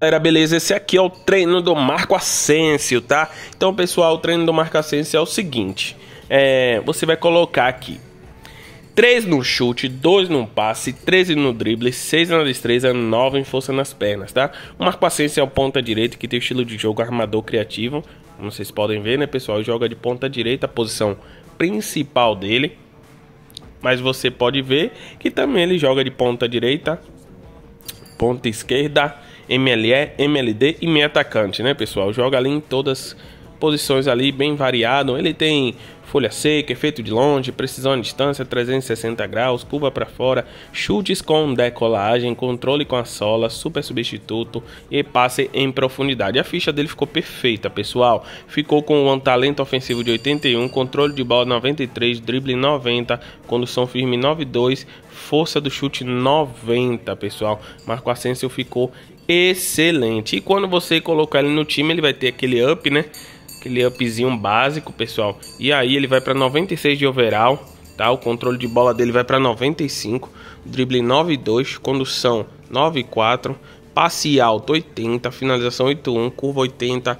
Galera, beleza? Esse aqui é o treino do Marco Asensio, tá? Então, pessoal, o treino do Marco Asensio é o seguinte. É, você vai colocar aqui 3 no chute, 2 no passe, 13 no drible, 6 na destreza, 9 em força nas pernas, tá? O Marco Asensio é o ponta direito que tem estilo de jogo armador criativo. Como vocês podem ver, né, pessoal? Joga de ponta direita, a posição principal dele. Mas você pode ver que também ele joga de ponta direita, ponta esquerda MLE, MLD e meio atacante, né, pessoal? Joga ali em todas posições ali, bem variado. Ele tem folha seca, efeito de longe, precisão à distância, 360 graus, curva para fora, chutes com decolagem, controle com a sola, super substituto e passe em profundidade. A ficha dele ficou perfeita, pessoal. Ficou com um talento ofensivo de 81, controle de bola 93, drible 90, condução firme 92, força do chute 90, pessoal. Marco Asensio ficou excelente. E quando você colocar ele no time, ele vai ter aquele up, né? Aquele upzinho básico, pessoal. E aí ele vai para 96 de overall, tá? O controle de bola dele vai para 95, drible 92, condução 94, passe alto 80, finalização 81, curva 80,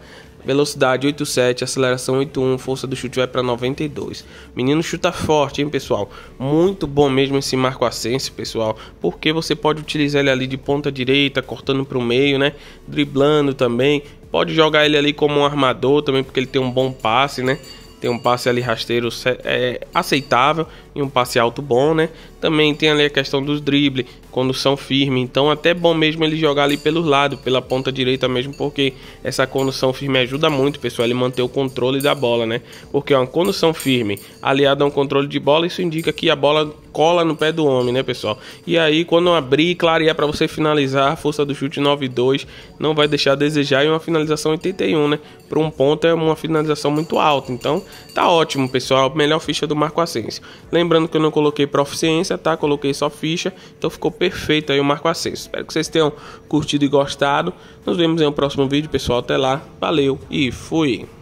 Velocidade 87, aceleração 81, força do chute vai para 92. Menino chuta forte, hein, pessoal? Muito bom mesmo esse Marco Ascense, pessoal, porque você pode utilizar ele ali de ponta direita, cortando para o meio, né? Driblando também. Pode jogar ele ali como um armador também, porque ele tem um bom passe, né? Tem um passe ali rasteiro é, aceitável e um passe alto bom, né? Também tem ali a questão dos dribles, condução firme. Então, até bom mesmo ele jogar ali pelos lados, pela ponta direita mesmo, porque essa condução firme ajuda muito, pessoal, ele manter o controle da bola, né? Porque uma condução firme aliada a um controle de bola, isso indica que a bola cola no pé do homem, né, pessoal? E aí, quando abrir e clarear para você finalizar, a força do chute 9-2 não vai deixar a desejar. E uma finalização 81, né? Para um ponto é uma finalização muito alta. Então, Tá ótimo, pessoal. Melhor ficha do Marco Asensio. Lembrando que eu não coloquei proficiência, tá? Coloquei só ficha. Então ficou perfeito aí o Marco Asensio. Espero que vocês tenham curtido e gostado. Nos vemos em um próximo vídeo, pessoal. Até lá. Valeu e fui.